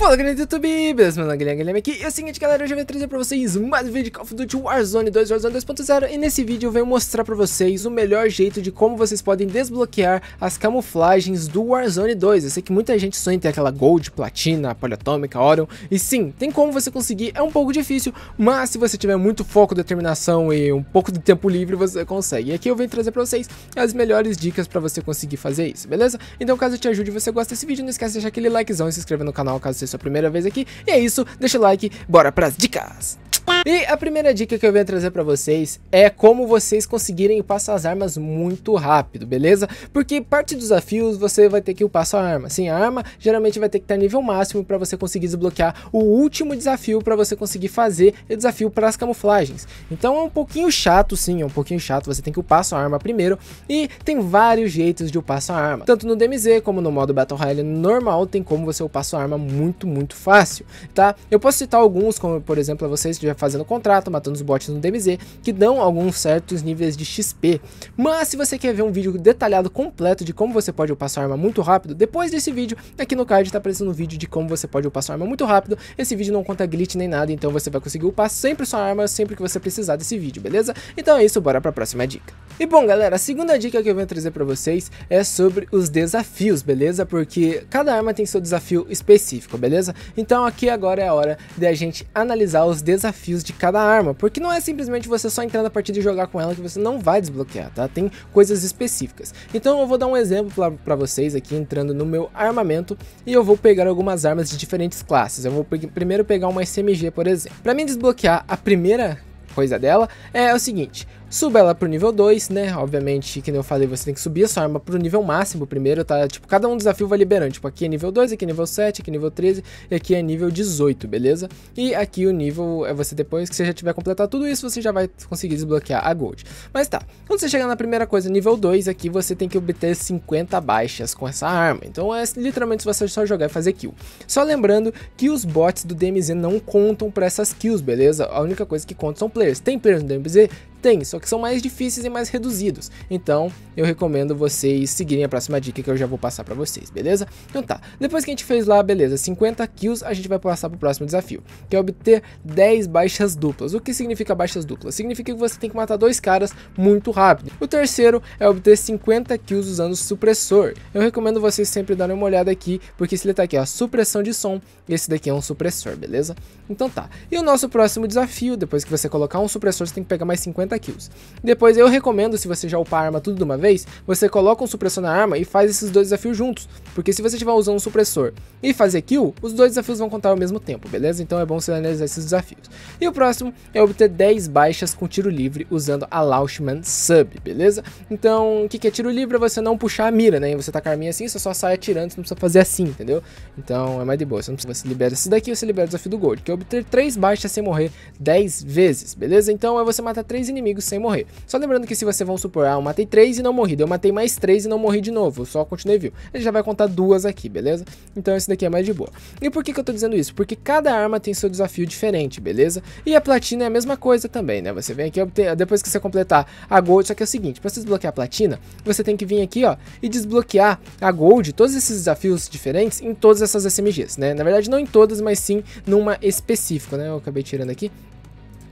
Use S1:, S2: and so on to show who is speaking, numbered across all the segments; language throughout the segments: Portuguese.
S1: Fala grande YouTube, beleza? Meu nome é Guilherme, Guilherme aqui E é o seguinte galera, hoje eu vim trazer pra vocês mais um vídeo de Call of Duty Warzone 2, Warzone 2.0 E nesse vídeo eu venho mostrar pra vocês o melhor jeito de como vocês podem desbloquear as camuflagens do Warzone 2 Eu sei que muita gente sonha em ter aquela Gold, Platina, Poliatômica, Orion E sim, tem como você conseguir, é um pouco difícil Mas se você tiver muito foco, determinação e um pouco de tempo livre você consegue E aqui eu venho trazer pra vocês as melhores dicas pra você conseguir fazer isso, beleza? Então caso te ajude e você gosta desse vídeo, não esquece de deixar aquele likezão e se inscrever no canal caso você sua primeira vez aqui. E é isso, deixa o like, bora pras dicas! E a primeira dica que eu venho trazer para vocês é como vocês conseguirem upar suas armas muito rápido, beleza? Porque parte dos desafios você vai ter que upar sua arma. Sim, a arma geralmente vai ter que estar nível máximo para você conseguir desbloquear o último desafio para você conseguir fazer o desafio para as camuflagens. Então é um pouquinho chato, sim, é um pouquinho chato, você tem que upar sua arma primeiro e tem vários jeitos de upar sua arma. Tanto no DMZ como no modo Battle Royale normal tem como você upar sua arma muito, muito fácil, tá? Eu posso citar alguns, como por exemplo, vocês já fazem fazendo contrato, matando os bots no DMZ, que dão alguns certos níveis de XP. Mas se você quer ver um vídeo detalhado completo de como você pode upar sua arma muito rápido, depois desse vídeo, aqui no card está aparecendo um vídeo de como você pode upar sua arma muito rápido. Esse vídeo não conta glitch nem nada, então você vai conseguir upar sempre sua arma sempre que você precisar desse vídeo, beleza? Então é isso, bora para a próxima dica. E bom, galera, a segunda dica que eu venho trazer para vocês é sobre os desafios, beleza? Porque cada arma tem seu desafio específico, beleza? Então aqui agora é a hora de a gente analisar os desafios de cada arma, porque não é simplesmente você só entrar na partida e jogar com ela que você não vai desbloquear, tá? Tem coisas específicas. Então eu vou dar um exemplo para vocês aqui, entrando no meu armamento, e eu vou pegar algumas armas de diferentes classes. Eu vou pe primeiro pegar uma SMG, por exemplo. Para mim desbloquear a primeira coisa dela é o seguinte, Suba ela pro nível 2, né? Obviamente, que nem eu falei, você tem que subir a sua arma pro nível máximo primeiro, tá? Tipo, cada um desafio vai liberando. Tipo, aqui é nível 2, aqui é nível 7, aqui é nível 13 e aqui é nível 18, beleza? E aqui o nível é você depois que você já tiver completado tudo isso, você já vai conseguir desbloquear a Gold. Mas tá, quando você chegar na primeira coisa, nível 2, aqui você tem que obter 50 baixas com essa arma. Então é literalmente você só jogar e fazer kill. Só lembrando que os bots do DMZ não contam pra essas kills, beleza? A única coisa que conta são players. Tem players no DMZ? Tem, só que são mais difíceis e mais reduzidos. Então, eu recomendo vocês seguirem a próxima dica que eu já vou passar para vocês, beleza? Então tá, depois que a gente fez lá, beleza, 50 kills, a gente vai passar pro próximo desafio, que é obter 10 baixas duplas. O que significa baixas duplas? Significa que você tem que matar dois caras muito rápido. O terceiro é obter 50 kills usando o supressor. Eu recomendo vocês sempre darem uma olhada aqui, porque se ele tá aqui, ó, supressão de som, esse daqui é um supressor, beleza? Então tá. E o nosso próximo desafio, depois que você colocar um supressor, você tem que pegar mais 50 50 kills. Depois eu recomendo, se você já upar a arma tudo de uma vez, você coloca um supressor na arma e faz esses dois desafios juntos, porque se você estiver usando um supressor e fazer kill, os dois desafios vão contar ao mesmo tempo, beleza? Então é bom você analisar esses desafios. E o próximo é obter 10 baixas com tiro livre usando a Lauschman Sub, beleza? Então, o que, que é tiro livre? É você não puxar a mira, né? E você tá com a arminha assim, você só sai atirando, você não precisa fazer assim, entendeu? Então é mais de boa, você não precisa, você libera esse daqui, você libera o desafio do Gold, que é obter 3 baixas sem morrer 10 vezes, beleza? Então é você matar 3 inimigos inimigos sem morrer. Só lembrando que se você, vão supor, ah, eu matei 3 e não morri, eu matei mais 3 e não morri de novo, só continuei vivo. Ele já vai contar duas aqui, beleza? Então esse daqui é mais de boa. E por que, que eu tô dizendo isso? Porque cada arma tem seu desafio diferente, beleza? E a platina é a mesma coisa também, né? Você vem aqui, obter, depois que você completar a gold, só que é o seguinte, pra você desbloquear a platina, você tem que vir aqui, ó, e desbloquear a gold, todos esses desafios diferentes em todas essas SMGs, né? Na verdade não em todas, mas sim numa específica, né? Eu acabei tirando aqui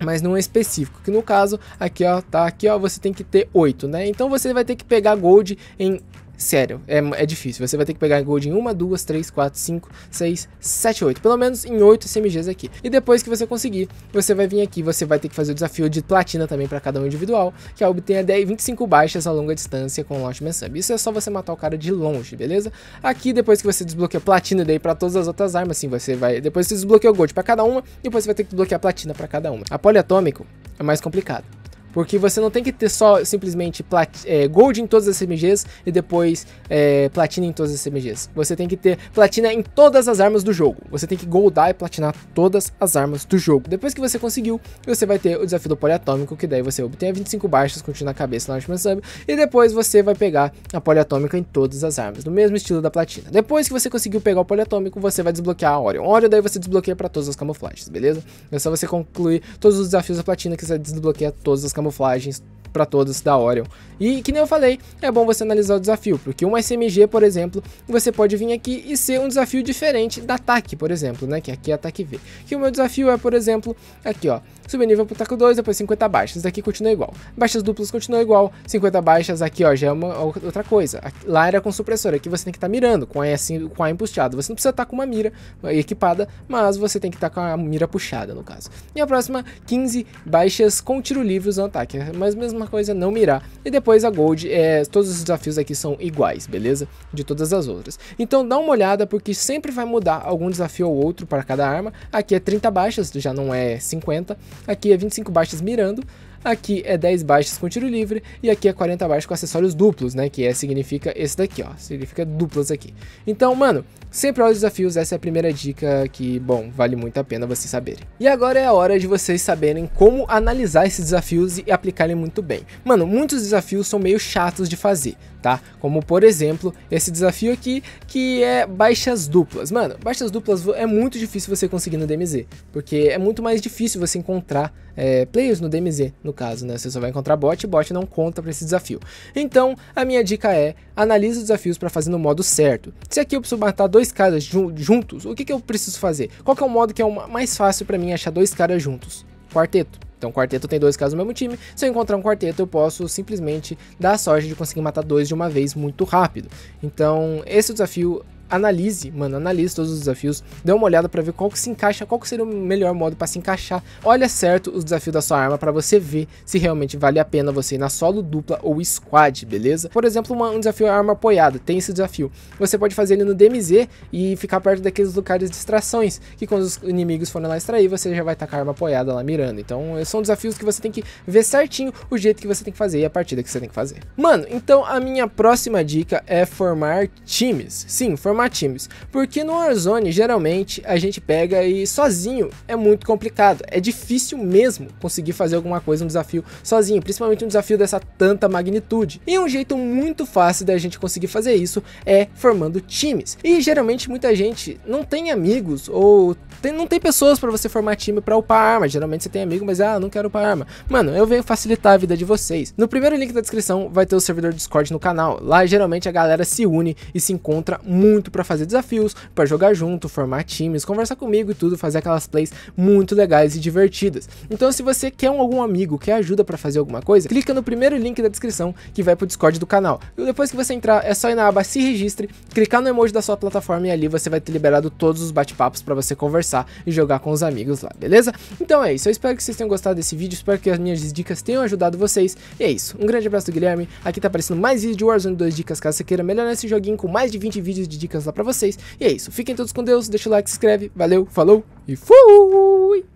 S1: mas num específico, que no caso aqui ó, tá aqui ó, você tem que ter 8, né? Então você vai ter que pegar gold em Sério, é, é difícil. Você vai ter que pegar gold em 1, 2, 3, 4, 5, 6, 7, 8. Pelo menos em 8 CMGs aqui. E depois que você conseguir, você vai vir aqui. Você vai ter que fazer o desafio de platina também para cada um individual. Que é obtenha 10, 25 baixas a longa distância com o Launchman Sub. Isso é só você matar o cara de longe, beleza? Aqui, depois que você desbloqueia platina daí para todas as outras armas, assim, você vai... Depois você desbloqueia o gold para cada uma. Depois você vai ter que desbloquear platina para cada uma. A poliatômico é mais complicado. Porque você não tem que ter só simplesmente plat, é, gold em todas as SMGs e depois é, platina em todas as SMGs. Você tem que ter platina em todas as armas do jogo. Você tem que goldar e platinar todas as armas do jogo. Depois que você conseguiu, você vai ter o desafio do poliatômico, que daí você obtém 25 baixas, continua a cabeça na última sub, e depois você vai pegar a poliatômica em todas as armas, no mesmo estilo da platina. Depois que você conseguiu pegar o poliatômico, você vai desbloquear a Orion. Orion daí você desbloqueia para todas as camuflagens, beleza? É só você concluir todos os desafios da platina que você desbloqueia todas as camuflagens para todas da Orion. E que nem eu falei, é bom você analisar o desafio, porque um SMG, por exemplo, você pode vir aqui e ser um desafio diferente da ataque, por exemplo, né, que aqui é ataque V. Que o meu desafio é, por exemplo, aqui ó, Subnível nível pro taco 2, depois 50 baixas. Daqui continua igual. Baixas duplas continua igual. 50 baixas aqui, ó, já é uma, outra coisa. Lá era com supressor, aqui você tem que estar tá mirando, com a, assim, com a empuxado. Você não precisa estar tá com uma mira equipada, mas você tem que estar tá com a mira puxada, no caso. E a próxima, 15 baixas com tiro livre no ataque. Mas mesma coisa, não mirar. E depois a Gold, é, todos os desafios aqui são iguais, beleza? De todas as outras. Então dá uma olhada, porque sempre vai mudar algum desafio ou outro para cada arma. Aqui é 30 baixas, já não é 50. Aqui é 25 baixas mirando, Aqui é 10 baixas com tiro livre e aqui é 40 baixas com acessórios duplos, né? Que é, significa esse daqui, ó. Significa duplas aqui. Então, mano, sempre olha os desafios. Essa é a primeira dica que, bom, vale muito a pena vocês saberem. E agora é a hora de vocês saberem como analisar esses desafios e aplicarem muito bem. Mano, muitos desafios são meio chatos de fazer, tá? Como, por exemplo, esse desafio aqui, que é baixas duplas. Mano, baixas duplas é muito difícil você conseguir no DMZ, porque é muito mais difícil você encontrar é, players no DMZ, no caso, né? Você só vai encontrar bot e bot não conta para esse desafio. Então, a minha dica é, analise os desafios para fazer no modo certo. Se aqui eu preciso matar dois caras jun juntos, o que, que eu preciso fazer? Qual é o modo que é o mais fácil para mim achar dois caras juntos? Quarteto. Então, quarteto tem dois caras no mesmo time. Se eu encontrar um quarteto, eu posso simplesmente dar a sorte de conseguir matar dois de uma vez muito rápido. Então, esse é desafio analise, mano, analise todos os desafios, dê uma olhada para ver qual que se encaixa, qual que seria o melhor modo para se encaixar. Olha certo os desafios da sua arma para você ver se realmente vale a pena você ir na solo dupla ou squad, beleza? Por exemplo, uma, um desafio é arma apoiada, tem esse desafio. Você pode fazer ele no DMZ e ficar perto daqueles lugares de distrações, que quando os inimigos forem lá extrair, você já vai estar com a arma apoiada lá mirando. Então, são desafios que você tem que ver certinho o jeito que você tem que fazer e a partida que você tem que fazer. Mano, então a minha próxima dica é formar times. Sim, formar formar times, porque no Warzone geralmente a gente pega e sozinho é muito complicado, é difícil mesmo conseguir fazer alguma coisa, um desafio sozinho, principalmente um desafio dessa tanta magnitude. E um jeito muito fácil da gente conseguir fazer isso é formando times. E geralmente muita gente não tem amigos ou tem, não tem pessoas para você formar time para upar arma. Geralmente você tem amigo, mas ah, não quero upar arma. Mano, eu venho facilitar a vida de vocês. No primeiro link da descrição vai ter o servidor Discord no canal. Lá geralmente a galera se une e se encontra muito equipe para fazer desafios, para jogar junto, formar times, conversar comigo e tudo, fazer aquelas plays muito legais e divertidas. Então se você quer algum amigo que ajuda para fazer alguma coisa, clica no primeiro link da descrição que vai pro Discord do canal. E depois que você entrar, é só ir na aba se registre, clicar no emoji da sua plataforma e ali você vai ter liberado todos os bate-papos para você conversar e jogar com os amigos lá, beleza? Então é isso, eu espero que vocês tenham gostado desse vídeo, espero que as minhas dicas tenham ajudado vocês. E é isso, um grande abraço do Guilherme, aqui tá aparecendo mais vídeos de Warzone 2 Dicas, caso você queira melhorar esse joguinho com mais de 20 vídeos de dicas dicas lá pra vocês. E é isso. Fiquem todos com Deus. Deixa o like, se inscreve. Valeu, falou e fui!